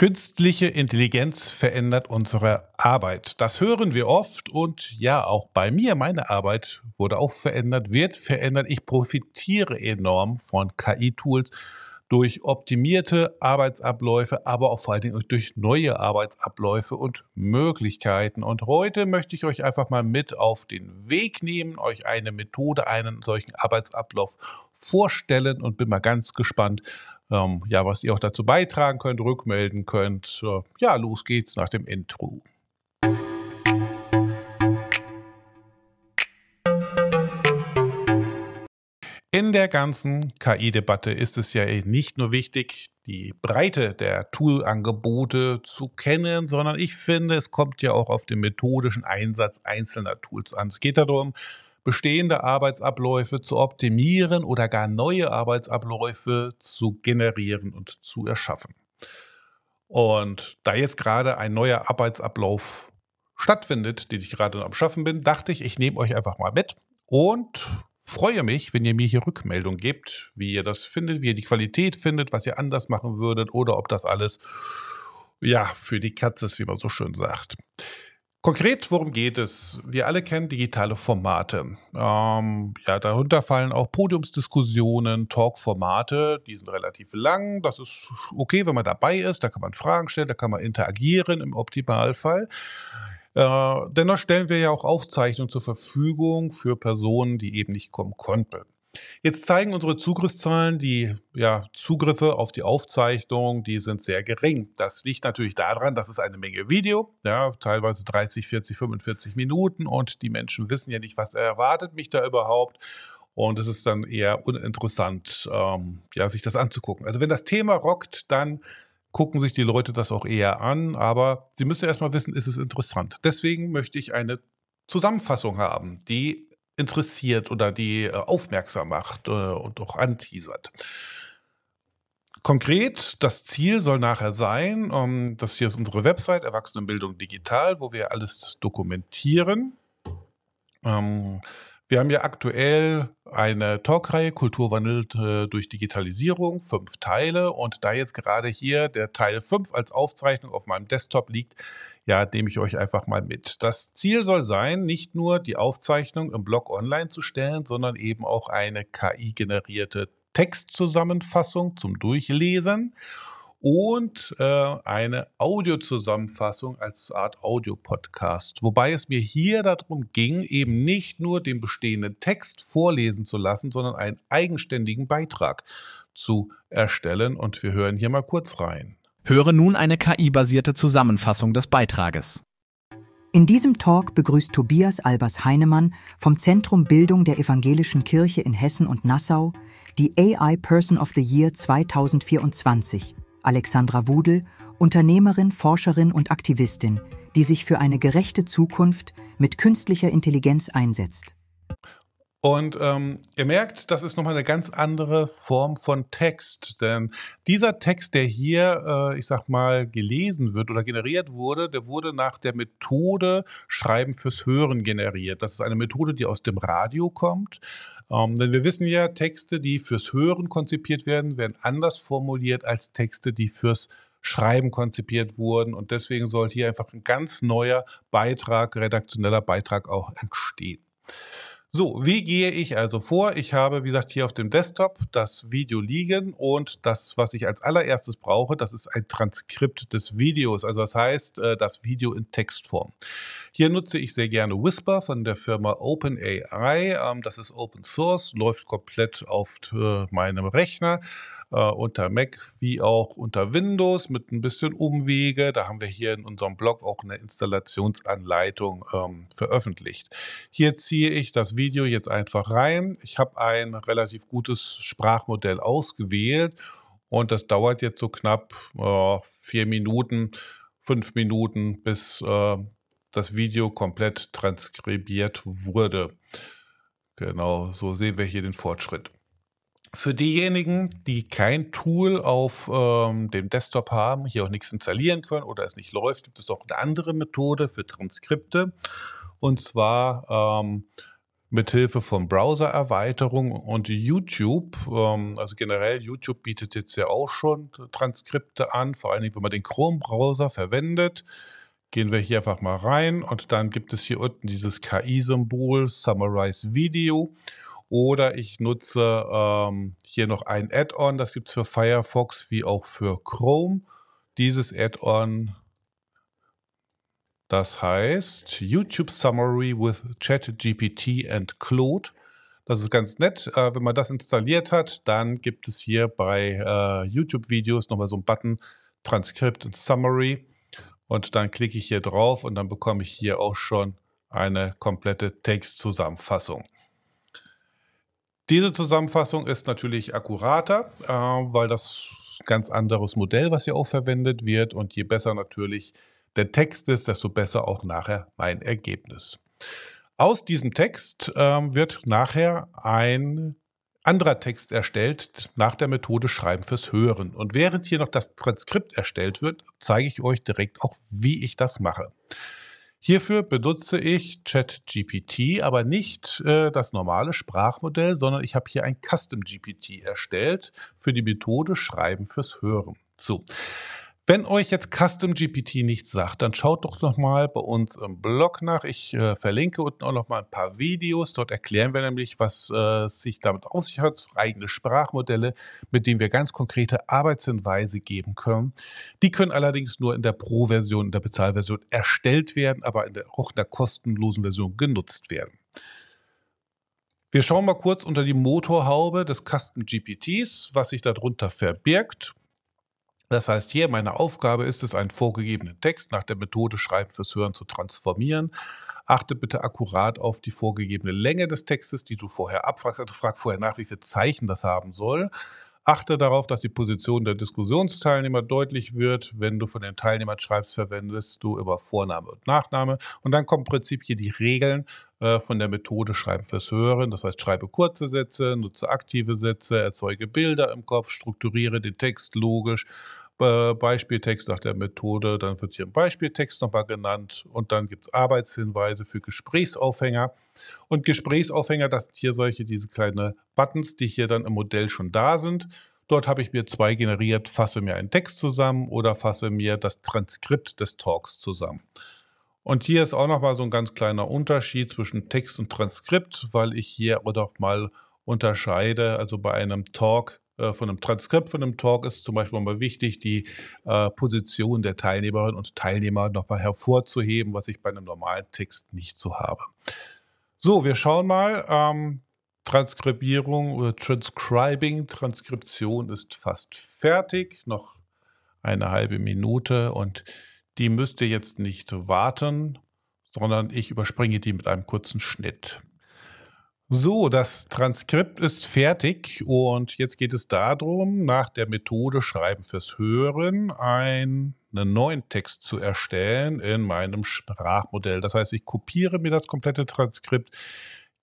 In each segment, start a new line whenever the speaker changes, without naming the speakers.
Künstliche Intelligenz verändert unsere Arbeit. Das hören wir oft und ja, auch bei mir, meine Arbeit wurde auch verändert, wird verändert. Ich profitiere enorm von KI-Tools durch optimierte Arbeitsabläufe, aber auch vor allen Dingen durch neue Arbeitsabläufe und Möglichkeiten. Und heute möchte ich euch einfach mal mit auf den Weg nehmen, euch eine Methode, einen solchen Arbeitsablauf vorstellen und bin mal ganz gespannt, ähm, ja, was ihr auch dazu beitragen könnt, rückmelden könnt. Ja, los geht's nach dem Intro. In der ganzen KI-Debatte ist es ja eh nicht nur wichtig, die Breite der Tool-Angebote zu kennen, sondern ich finde, es kommt ja auch auf den methodischen Einsatz einzelner Tools an. Es geht darum, bestehende Arbeitsabläufe zu optimieren oder gar neue Arbeitsabläufe zu generieren und zu erschaffen. Und da jetzt gerade ein neuer Arbeitsablauf stattfindet, den ich gerade am Schaffen bin, dachte ich, ich nehme euch einfach mal mit und freue mich, wenn ihr mir hier Rückmeldung gebt, wie ihr das findet, wie ihr die Qualität findet, was ihr anders machen würdet oder ob das alles ja für die Katze ist, wie man so schön sagt. Konkret, worum geht es? Wir alle kennen digitale Formate. Ähm, ja, darunter fallen auch Podiumsdiskussionen, Talkformate. Die sind relativ lang. Das ist okay, wenn man dabei ist. Da kann man Fragen stellen, da kann man interagieren im Optimalfall. Äh, dennoch stellen wir ja auch Aufzeichnungen zur Verfügung für Personen, die eben nicht kommen konnten. Jetzt zeigen unsere Zugriffszahlen, die ja, Zugriffe auf die Aufzeichnung, die sind sehr gering. Das liegt natürlich daran, dass es eine Menge Video, ja, teilweise 30, 40, 45 Minuten und die Menschen wissen ja nicht, was erwartet mich da überhaupt. Und es ist dann eher uninteressant, ähm, ja, sich das anzugucken. Also wenn das Thema rockt, dann gucken sich die Leute das auch eher an, aber sie müssen erstmal wissen, ist es interessant. Deswegen möchte ich eine Zusammenfassung haben, die interessiert oder die äh, aufmerksam macht äh, und auch anteasert. Konkret, das Ziel soll nachher sein, ähm, das hier ist unsere Website Erwachsenenbildung Digital, wo wir alles dokumentieren. Ähm, wir haben ja aktuell eine Talkreihe Kulturwandel äh, durch Digitalisierung, fünf Teile und da jetzt gerade hier der Teil 5 als Aufzeichnung auf meinem Desktop liegt, ja, nehme ich euch einfach mal mit. Das Ziel soll sein, nicht nur die Aufzeichnung im Blog online zu stellen, sondern eben auch eine KI-generierte Textzusammenfassung zum Durchlesen und äh, eine Audiozusammenfassung als Art Audio-Podcast. Wobei es mir hier darum ging, eben nicht nur den bestehenden Text vorlesen zu lassen, sondern einen eigenständigen Beitrag zu erstellen. Und wir hören hier mal kurz rein. Höre nun eine KI-basierte Zusammenfassung des Beitrages. In diesem Talk
begrüßt Tobias Albers Heinemann vom Zentrum Bildung der Evangelischen Kirche in Hessen und Nassau die AI Person of the Year 2024 Alexandra Wudel, Unternehmerin, Forscherin und Aktivistin, die sich für eine gerechte Zukunft mit künstlicher Intelligenz einsetzt.
Und ähm, ihr merkt, das ist nochmal eine ganz andere Form von Text. Denn dieser Text, der hier, äh, ich sag mal, gelesen wird oder generiert wurde, der wurde nach der Methode Schreiben fürs Hören generiert. Das ist eine Methode, die aus dem Radio kommt. Ähm, denn wir wissen ja, Texte, die fürs Hören konzipiert werden, werden anders formuliert als Texte, die fürs Schreiben konzipiert wurden. Und deswegen soll hier einfach ein ganz neuer Beitrag, redaktioneller Beitrag auch entstehen. So, wie gehe ich also vor? Ich habe, wie gesagt, hier auf dem Desktop das Video liegen und das, was ich als allererstes brauche, das ist ein Transkript des Videos. Also das heißt, äh, das Video in Textform. Hier nutze ich sehr gerne Whisper von der Firma OpenAI. Ähm, das ist Open Source, läuft komplett auf äh, meinem Rechner. Äh, unter Mac wie auch unter Windows mit ein bisschen Umwege. Da haben wir hier in unserem Blog auch eine Installationsanleitung ähm, veröffentlicht. Hier ziehe ich das Video jetzt einfach rein. Ich habe ein relativ gutes Sprachmodell ausgewählt und das dauert jetzt so knapp äh, vier Minuten, fünf Minuten bis äh, das Video komplett transkribiert wurde. Genau, so sehen wir hier den Fortschritt. Für diejenigen, die kein Tool auf ähm, dem Desktop haben, hier auch nichts installieren können oder es nicht läuft, gibt es auch eine andere Methode für Transkripte. Und zwar ähm, mit Hilfe von Browser-Erweiterung und YouTube. Ähm, also generell, YouTube bietet jetzt ja auch schon Transkripte an, vor allen Dingen, wenn man den Chrome-Browser verwendet gehen wir hier einfach mal rein und dann gibt es hier unten dieses KI-Symbol Summarize Video oder ich nutze ähm, hier noch ein Add-on, das gibt es für Firefox wie auch für Chrome. Dieses Add-on, das heißt YouTube Summary with Chat, GPT and Claude. Das ist ganz nett. Äh, wenn man das installiert hat, dann gibt es hier bei äh, YouTube-Videos nochmal so einen Button Transcript und Summary und dann klicke ich hier drauf und dann bekomme ich hier auch schon eine komplette Textzusammenfassung. Diese Zusammenfassung ist natürlich akkurater, äh, weil das ganz anderes Modell, was hier auch verwendet wird. Und je besser natürlich der Text ist, desto besser auch nachher mein Ergebnis. Aus diesem Text äh, wird nachher ein anderer Text erstellt nach der Methode Schreiben fürs Hören. Und während hier noch das Transkript erstellt wird, zeige ich euch direkt auch, wie ich das mache. Hierfür benutze ich ChatGPT, aber nicht äh, das normale Sprachmodell, sondern ich habe hier ein Custom GPT erstellt für die Methode Schreiben fürs Hören. So. Wenn euch jetzt Custom GPT nichts sagt, dann schaut doch nochmal bei uns im Blog nach. Ich äh, verlinke unten auch nochmal ein paar Videos. Dort erklären wir nämlich, was äh, sich damit auf sich hat, eigene Sprachmodelle, mit denen wir ganz konkrete Arbeitshinweise geben können. Die können allerdings nur in der Pro-Version, in der Bezahlversion erstellt werden, aber in der, auch in der kostenlosen Version genutzt werden. Wir schauen mal kurz unter die Motorhaube des Custom GPTs, was sich darunter verbirgt. Das heißt, hier meine Aufgabe ist es, einen vorgegebenen Text nach der Methode Schreiben fürs Hören zu transformieren. Achte bitte akkurat auf die vorgegebene Länge des Textes, die du vorher abfragst. Also frag vorher nach, wie viel Zeichen das haben soll. Achte darauf, dass die Position der Diskussionsteilnehmer deutlich wird. Wenn du von den Teilnehmern schreibst, verwendest du immer Vorname und Nachname. Und dann kommen im Prinzip hier die Regeln äh, von der Methode Schreiben fürs Hören. Das heißt, schreibe kurze Sätze, nutze aktive Sätze, erzeuge Bilder im Kopf, strukturiere den Text logisch Beispieltext nach der Methode, dann wird hier ein Beispieltext nochmal genannt und dann gibt es Arbeitshinweise für Gesprächsaufhänger. Und Gesprächsaufhänger, das sind hier solche, diese kleinen Buttons, die hier dann im Modell schon da sind. Dort habe ich mir zwei generiert, fasse mir einen Text zusammen oder fasse mir das Transkript des Talks zusammen. Und hier ist auch nochmal so ein ganz kleiner Unterschied zwischen Text und Transkript, weil ich hier auch nochmal unterscheide. Also bei einem Talk äh, von einem Transkript, von einem Talk ist zum Beispiel mal wichtig, die äh, Position der Teilnehmerinnen und Teilnehmer nochmal hervorzuheben, was ich bei einem normalen Text nicht so habe. So, wir schauen mal. Ähm, Transkribierung oder Transcribing, Transkription ist fast fertig, noch eine halbe Minute und die müsst ihr jetzt nicht warten, sondern ich überspringe die mit einem kurzen Schnitt. So, das Transkript ist fertig und jetzt geht es darum, nach der Methode Schreiben fürs Hören einen neuen Text zu erstellen in meinem Sprachmodell. Das heißt, ich kopiere mir das komplette Transkript,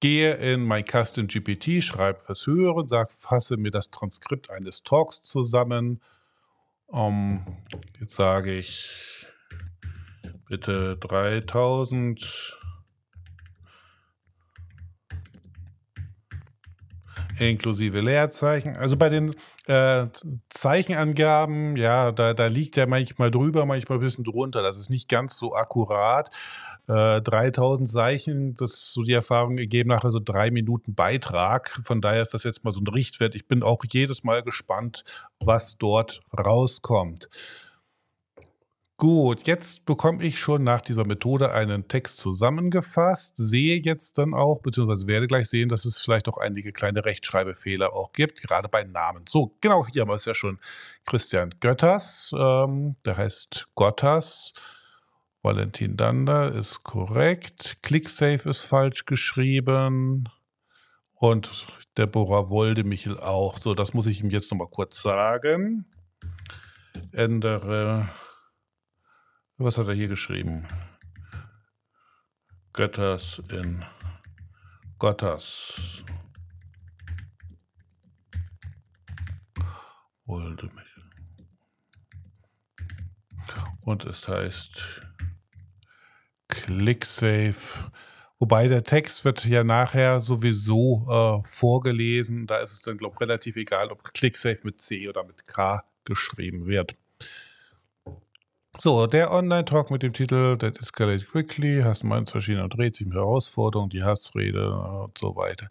gehe in mein Custom GPT, schreibe fürs Hören, sag, fasse mir das Transkript eines Talks zusammen. Um, jetzt sage ich bitte 3000 inklusive Leerzeichen. Also bei den äh, Zeichenangaben, ja, da, da liegt er manchmal drüber, manchmal ein bisschen drunter. Das ist nicht ganz so akkurat. Äh, 3000 Zeichen, das ist so die Erfahrung gegeben, nachher so drei Minuten Beitrag. Von daher ist das jetzt mal so ein Richtwert. Ich bin auch jedes Mal gespannt, was dort rauskommt. Gut, jetzt bekomme ich schon nach dieser Methode einen Text zusammengefasst, sehe jetzt dann auch, beziehungsweise werde gleich sehen, dass es vielleicht auch einige kleine Rechtschreibfehler auch gibt, gerade bei Namen. So, genau, hier haben wir es ja schon. Christian Götters, ähm, der heißt Gottas. Valentin Dander ist korrekt. ClickSafe ist falsch geschrieben. Und Deborah Woldemichel auch. So, das muss ich ihm jetzt nochmal kurz sagen. Ändere was hat er hier geschrieben? Hm. Götters in Gotters. Wollte mich. Und es heißt ClickSafe. Wobei der Text wird ja nachher sowieso äh, vorgelesen. Da ist es dann, glaube ich, relativ egal, ob ClickSafe mit C oder mit K geschrieben wird. So, der Online-Talk mit dem Titel That Escalated Quickly, Hass meint verschiedener dreht sich mit Herausforderungen, die Hassrede und so weiter.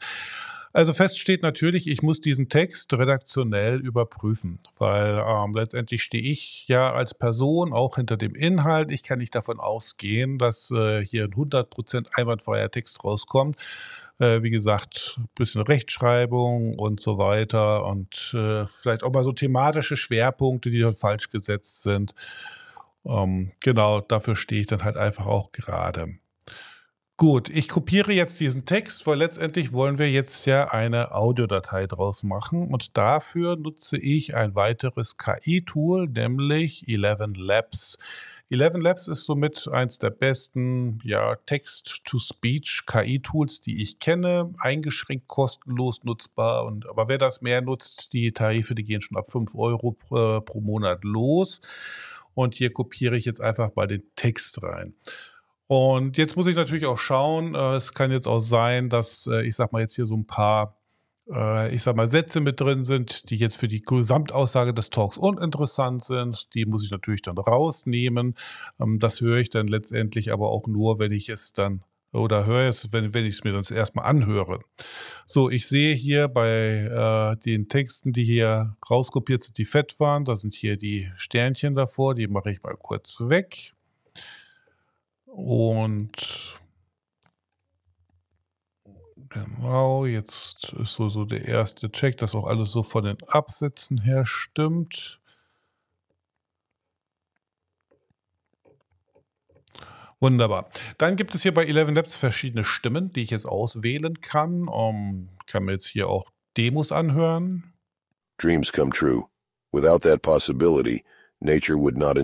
Also fest steht natürlich, ich muss diesen Text redaktionell überprüfen, weil ähm, letztendlich stehe ich ja als Person auch hinter dem Inhalt. Ich kann nicht davon ausgehen, dass äh, hier ein 100% einwandfreier Text rauskommt äh, wie gesagt, ein bisschen Rechtschreibung und so weiter und äh, vielleicht auch mal so thematische Schwerpunkte, die dort falsch gesetzt sind. Ähm, genau, dafür stehe ich dann halt einfach auch gerade. Gut, ich kopiere jetzt diesen Text, weil letztendlich wollen wir jetzt ja eine Audiodatei draus machen und dafür nutze ich ein weiteres KI-Tool, nämlich 11 Labs. 11 Labs ist somit eins der besten ja, Text-to-Speech-KI-Tools, die ich kenne. Eingeschränkt kostenlos nutzbar. Und, aber wer das mehr nutzt, die Tarife, die gehen schon ab 5 Euro pro, äh, pro Monat los. Und hier kopiere ich jetzt einfach mal den Text rein. Und jetzt muss ich natürlich auch schauen, äh, es kann jetzt auch sein, dass äh, ich sag mal jetzt hier so ein paar äh, ich sag mal, Sätze mit drin sind, die jetzt für die Gesamtaussage des Talks uninteressant sind. Die muss ich natürlich dann rausnehmen. Ähm, das höre ich dann letztendlich aber auch nur, wenn ich es dann oder höre es, wenn, wenn ich es mir dann erstmal anhöre. So, ich sehe hier bei äh, den Texten, die hier rauskopiert sind, die fett waren. Da sind hier die Sternchen davor, die mache ich mal kurz weg. Und genau, jetzt ist so, so der erste Check, dass auch alles so von den Absätzen her stimmt. Wunderbar. Dann gibt es hier bei Eleven Labs verschiedene Stimmen, die ich jetzt auswählen kann. Um, ähm, kann mir jetzt hier auch Demos anhören. Dreams come true. Without that possibility, nature would not.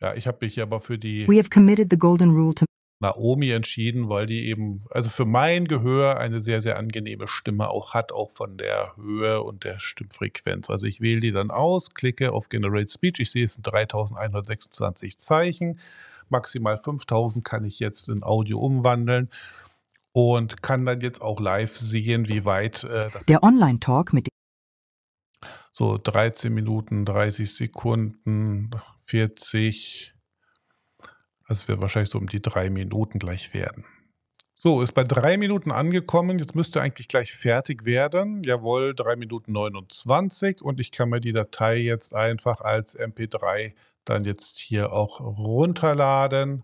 Ja, ich habe mich aber für die. We
have committed the golden rule to.
Naomi entschieden, weil die eben, also für mein Gehör eine sehr, sehr angenehme Stimme auch hat, auch von der Höhe und der Stimmfrequenz. Also ich wähle die dann aus, klicke auf Generate Speech, ich sehe es sind 3126 Zeichen maximal 5000 kann ich jetzt in Audio umwandeln und kann dann jetzt auch live sehen, wie weit äh, das Der Online-Talk mit so 13 Minuten, 30 Sekunden, 40. Das wird wahrscheinlich so um die drei Minuten gleich werden. So, ist bei drei Minuten angekommen. Jetzt müsste eigentlich gleich fertig werden. Jawohl, drei Minuten 29. Und ich kann mir die Datei jetzt einfach als MP3 dann jetzt hier auch runterladen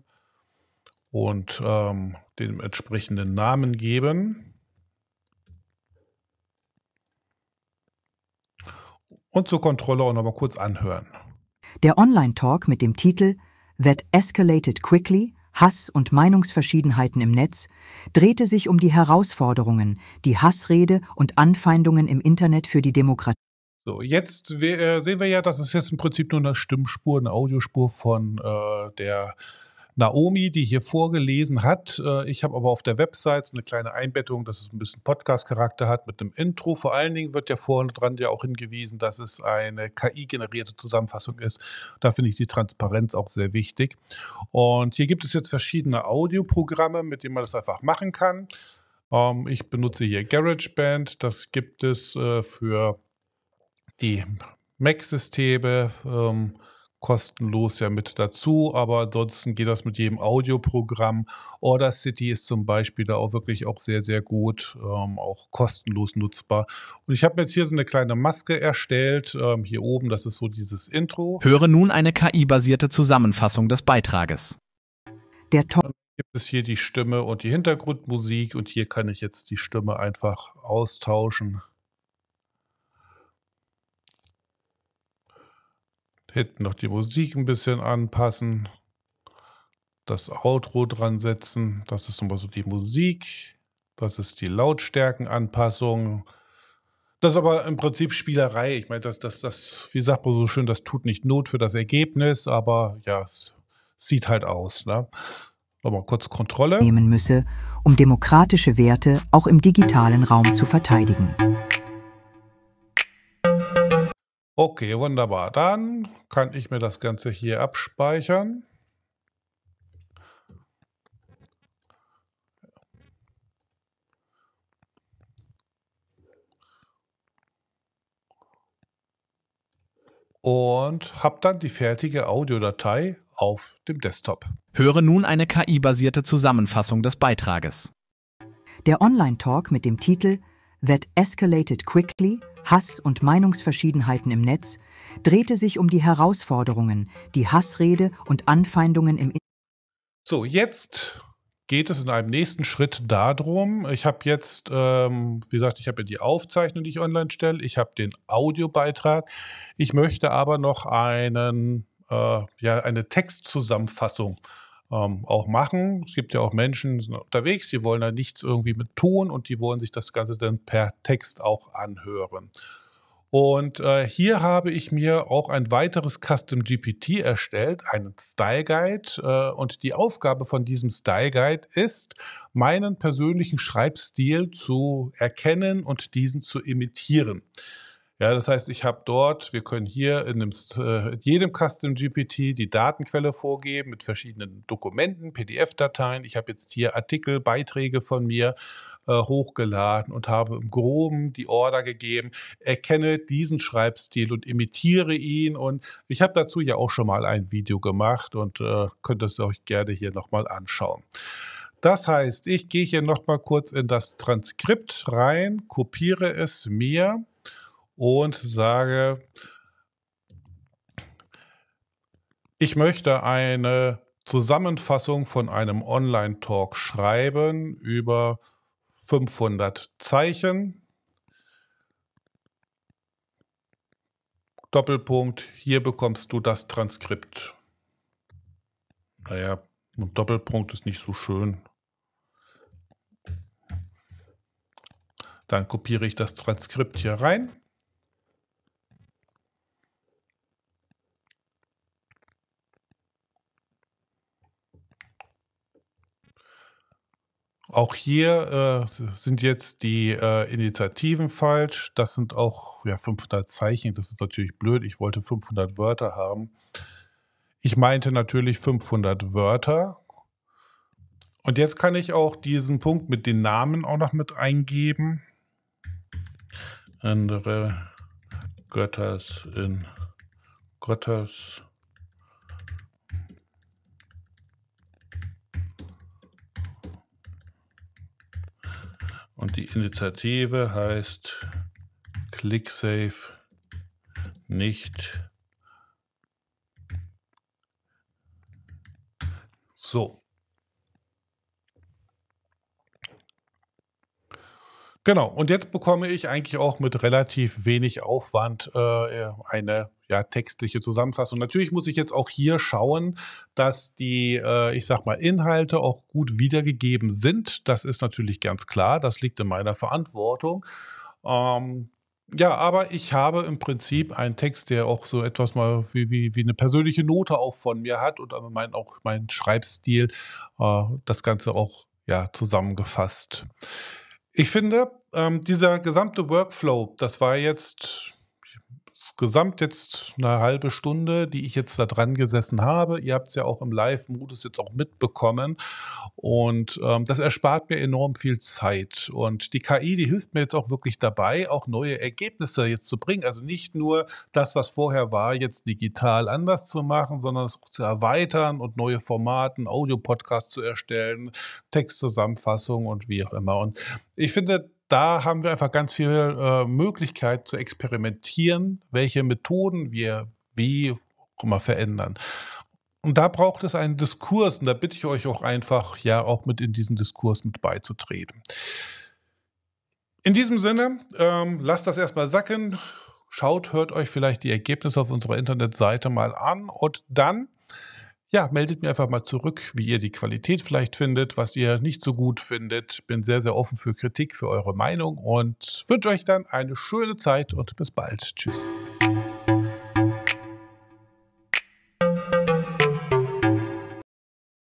und ähm, dem entsprechenden Namen geben. Und zur Kontrolle auch nochmal kurz anhören.
Der Online-Talk mit dem Titel That Escalated Quickly Hass und Meinungsverschiedenheiten im Netz drehte sich um die Herausforderungen, die Hassrede und Anfeindungen im Internet für
die Demokratie so, jetzt äh, sehen wir ja, das ist jetzt im Prinzip nur eine Stimmspur, eine Audiospur von äh, der Naomi, die hier vorgelesen hat. Äh, ich habe aber auf der Website so eine kleine Einbettung, dass es ein bisschen Podcast-Charakter hat mit einem Intro. Vor allen Dingen wird ja vorne dran ja auch hingewiesen, dass es eine KI-generierte Zusammenfassung ist. Da finde ich die Transparenz auch sehr wichtig. Und hier gibt es jetzt verschiedene Audioprogramme, mit denen man das einfach machen kann. Ähm, ich benutze hier GarageBand. Das gibt es äh, für die Mac-Systeme ähm, kostenlos ja mit dazu, aber ansonsten geht das mit jedem Audioprogramm. Order City ist zum Beispiel da auch wirklich auch sehr, sehr gut, ähm, auch kostenlos nutzbar. Und ich habe jetzt hier so eine kleine Maske erstellt, ähm, hier oben, das ist so dieses Intro. Höre nun eine KI-basierte
Zusammenfassung des Beitrages. Der Top
gibt es hier die Stimme und die Hintergrundmusik und hier kann ich jetzt die Stimme einfach austauschen. Hinten noch die Musik ein bisschen anpassen. Das Outro dran setzen. Das ist nochmal so die Musik. Das ist die Lautstärkenanpassung. Das ist aber im Prinzip Spielerei. Ich meine, das, das, das, wie sagt man so schön, das tut nicht Not für das Ergebnis, aber ja, es sieht halt aus. Ne? Nochmal kurz Kontrolle.
Nehmen müsse, um demokratische Werte auch im digitalen Raum zu verteidigen.
Okay, wunderbar. Dann kann ich mir das Ganze hier abspeichern. und habe dann die fertige Audiodatei auf dem Desktop. Höre nun eine KI-basierte Zusammenfassung des Beitrages.
Der Online-Talk mit dem Titel That Escalated Quickly – Hass und Meinungsverschiedenheiten im Netz drehte sich um die Herausforderungen, die Hassrede und Anfeindungen im In
So, jetzt geht es in einem nächsten Schritt darum, ich habe jetzt, ähm, wie gesagt, ich habe ja die Aufzeichnung, die ich online stelle, ich habe den Audiobeitrag, ich möchte aber noch einen, äh, ja, eine Textzusammenfassung äh, ähm, auch machen. Es gibt ja auch Menschen, die sind unterwegs, die wollen da nichts irgendwie mit tun und die wollen sich das Ganze dann per Text auch anhören. Und äh, hier habe ich mir auch ein weiteres Custom GPT erstellt, einen Style Guide. Äh, und die Aufgabe von diesem Style Guide ist, meinen persönlichen Schreibstil zu erkennen und diesen zu imitieren. Ja, das heißt, ich habe dort, wir können hier in, einem, in äh, jedem Custom GPT die Datenquelle vorgeben mit verschiedenen Dokumenten, PDF-Dateien. Ich habe jetzt hier Artikel, Beiträge von mir äh, hochgeladen und habe im Groben die Order gegeben, erkenne diesen Schreibstil und imitiere ihn. Und ich habe dazu ja auch schon mal ein Video gemacht und äh, könnt es euch gerne hier nochmal anschauen. Das heißt, ich gehe hier nochmal kurz in das Transkript rein, kopiere es mir und sage, ich möchte eine Zusammenfassung von einem Online-Talk schreiben über 500 Zeichen. Doppelpunkt, hier bekommst du das Transkript. Naja, ein Doppelpunkt ist nicht so schön. Dann kopiere ich das Transkript hier rein. Auch hier äh, sind jetzt die äh, Initiativen falsch. Das sind auch ja, 500 Zeichen. Das ist natürlich blöd. Ich wollte 500 Wörter haben. Ich meinte natürlich 500 Wörter. Und jetzt kann ich auch diesen Punkt mit den Namen auch noch mit eingeben. Andere Götters in Götters. Und die Initiative heißt ClickSafe nicht. So. Genau, und jetzt bekomme ich eigentlich auch mit relativ wenig Aufwand äh, eine ja, textliche Zusammenfassung. Natürlich muss ich jetzt auch hier schauen, dass die, äh, ich sag mal, Inhalte auch gut wiedergegeben sind. Das ist natürlich ganz klar, das liegt in meiner Verantwortung. Ähm, ja, aber ich habe im Prinzip einen Text, der auch so etwas mal wie, wie, wie eine persönliche Note auch von mir hat und mein, auch mein Schreibstil, äh, das Ganze auch ja, zusammengefasst. Ich finde, ähm, dieser gesamte Workflow, das war jetzt insgesamt jetzt eine halbe Stunde, die ich jetzt da dran gesessen habe. Ihr habt es ja auch im Live-Modus jetzt auch mitbekommen. Und ähm, das erspart mir enorm viel Zeit. Und die KI, die hilft mir jetzt auch wirklich dabei, auch neue Ergebnisse jetzt zu bringen. Also nicht nur das, was vorher war, jetzt digital anders zu machen, sondern es auch zu erweitern und neue Formaten, Audio-Podcasts zu erstellen, Textzusammenfassungen und wie auch immer. Und ich finde, da haben wir einfach ganz viel äh, Möglichkeit zu experimentieren, welche Methoden wir wie immer verändern. Und da braucht es einen Diskurs und da bitte ich euch auch einfach, ja, auch mit in diesen Diskurs mit beizutreten. In diesem Sinne, ähm, lasst das erstmal sacken. Schaut, hört euch vielleicht die Ergebnisse auf unserer Internetseite mal an und dann ja, meldet mir einfach mal zurück, wie ihr die Qualität vielleicht findet, was ihr nicht so gut findet. Bin sehr, sehr offen für Kritik, für eure Meinung und wünsche euch dann eine schöne Zeit und bis bald. Tschüss.